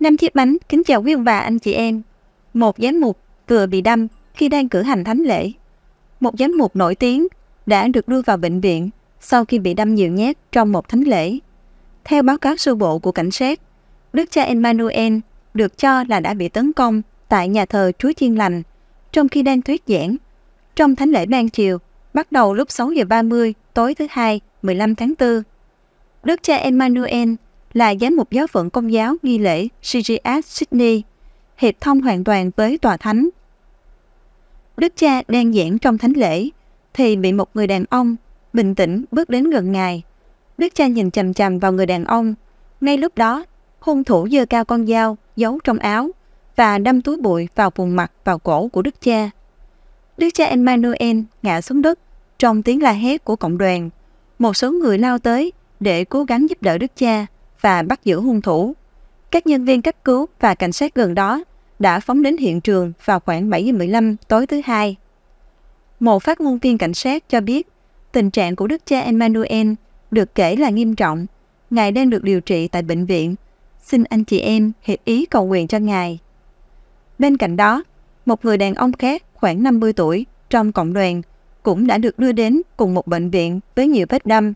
Năm Chiếc Bánh kính chào quý ông bà anh chị em. Một giám mục vừa bị đâm khi đang cử hành thánh lễ. Một giám mục nổi tiếng đã được đưa vào bệnh viện sau khi bị đâm nhiều nhát trong một thánh lễ. Theo báo cáo sơ bộ của cảnh sát, Đức cha Emmanuel được cho là đã bị tấn công tại nhà thờ Chúa Chiên Lành trong khi đang thuyết giảng. Trong thánh lễ ban chiều, bắt đầu lúc 6 giờ 30 tối thứ hai 15 tháng 4. Đức cha Emmanuel là giám mục giáo phận công giáo nghi lễ CGS Sydney, hiệp thông hoàn toàn với tòa thánh. Đức cha đang giảng trong thánh lễ, thì bị một người đàn ông bình tĩnh bước đến gần ngài. Đức cha nhìn chằm chằm vào người đàn ông. Ngay lúc đó, hung thủ giơ cao con dao giấu trong áo và đâm túi bụi vào vùng mặt vào cổ của đức cha. Đức cha Emmanuel ngã xuống đất trong tiếng la hét của cộng đoàn. Một số người lao tới để cố gắng giúp đỡ đức cha và bắt giữ hung thủ. Các nhân viên cấp cứu và cảnh sát gần đó đã phóng đến hiện trường vào khoảng 7 giờ 15 tối thứ hai. Một phát ngôn viên cảnh sát cho biết tình trạng của đức cha Emmanuel được kể là nghiêm trọng. Ngài đang được điều trị tại bệnh viện. Xin anh chị em hiệp ý cầu nguyện cho Ngài. Bên cạnh đó, một người đàn ông khác khoảng 50 tuổi trong cộng đoàn cũng đã được đưa đến cùng một bệnh viện với nhiều vết đâm.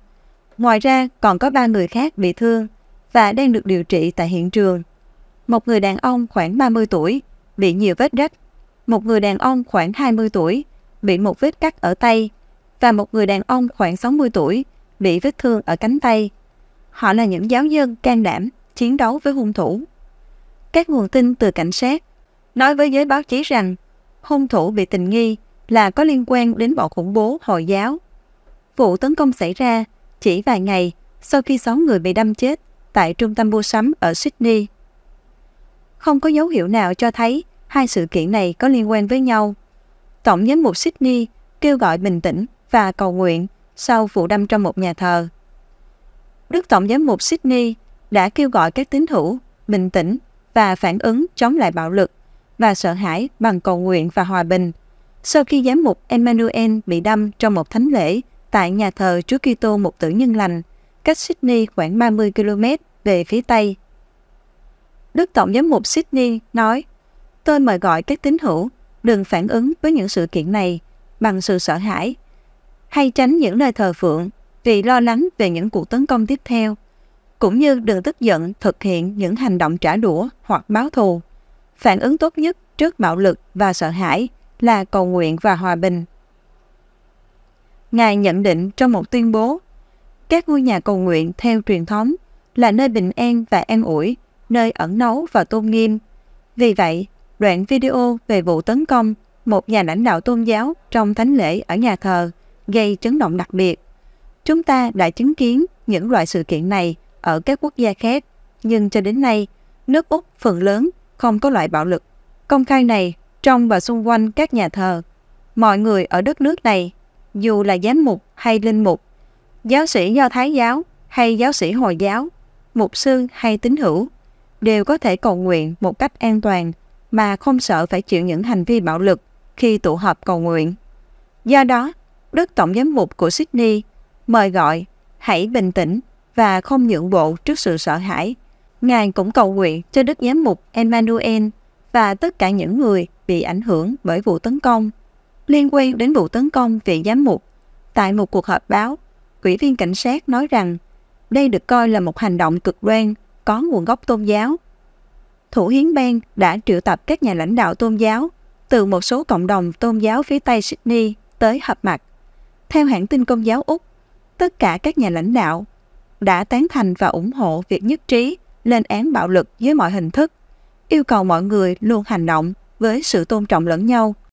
Ngoài ra còn có ba người khác bị thương và đang được điều trị tại hiện trường. Một người đàn ông khoảng 30 tuổi bị nhiều vết rách, một người đàn ông khoảng 20 tuổi bị một vết cắt ở tay và một người đàn ông khoảng 60 tuổi bị vết thương ở cánh tay. Họ là những giáo dân can đảm chiến đấu với hung thủ. Các nguồn tin từ cảnh sát nói với giới báo chí rằng hung thủ bị tình nghi là có liên quan đến bọn khủng bố Hồi giáo. Vụ tấn công xảy ra chỉ vài ngày sau khi 6 người bị đâm chết tại trung tâm mua sắm ở Sydney. Không có dấu hiệu nào cho thấy hai sự kiện này có liên quan với nhau. Tổng giám mục Sydney kêu gọi bình tĩnh và cầu nguyện sau vụ đâm trong một nhà thờ. Đức Tổng giám mục Sydney đã kêu gọi các tín hữu bình tĩnh và phản ứng chống lại bạo lực và sợ hãi bằng cầu nguyện và hòa bình sau khi giám mục Emmanuel bị đâm trong một thánh lễ tại nhà thờ Chúa Kitô một tử nhân lành cách Sydney khoảng 30 km về phía Tây. Đức Tổng giám mục Sydney nói, tôi mời gọi các tín hữu đừng phản ứng với những sự kiện này bằng sự sợ hãi, hay tránh những nơi thờ phượng vì lo lắng về những cuộc tấn công tiếp theo, cũng như đừng tức giận thực hiện những hành động trả đũa hoặc báo thù. Phản ứng tốt nhất trước bạo lực và sợ hãi là cầu nguyện và hòa bình. Ngài nhận định trong một tuyên bố các ngôi nhà cầu nguyện theo truyền thống là nơi bình an và an ủi, nơi ẩn náu và tôn nghiêm. Vì vậy, đoạn video về vụ tấn công một nhà lãnh đạo tôn giáo trong thánh lễ ở nhà thờ gây chấn động đặc biệt. Chúng ta đã chứng kiến những loại sự kiện này ở các quốc gia khác, nhưng cho đến nay, nước Úc phần lớn không có loại bạo lực công khai này trong và xung quanh các nhà thờ. Mọi người ở đất nước này, dù là giám mục hay linh mục, giáo sĩ do Thái giáo hay giáo sĩ Hồi giáo, mục sư hay tín hữu, đều có thể cầu nguyện một cách an toàn mà không sợ phải chịu những hành vi bạo lực khi tụ họp cầu nguyện. Do đó, Đức Tổng giám mục của Sydney mời gọi hãy bình tĩnh và không nhượng bộ trước sự sợ hãi. Ngài cũng cầu nguyện cho Đức Giám mục Emmanuel và tất cả những người bị ảnh hưởng bởi vụ tấn công. Liên quan đến vụ tấn công vị giám mục, tại một cuộc họp báo ủy viên cảnh sát nói rằng đây được coi là một hành động cực đoan có nguồn gốc tôn giáo. Thủ hiến bang đã triệu tập các nhà lãnh đạo tôn giáo từ một số cộng đồng tôn giáo phía Tây Sydney tới họp mặt. Theo hãng tin công giáo Úc, tất cả các nhà lãnh đạo đã tán thành và ủng hộ việc nhất trí lên án bạo lực dưới mọi hình thức, yêu cầu mọi người luôn hành động với sự tôn trọng lẫn nhau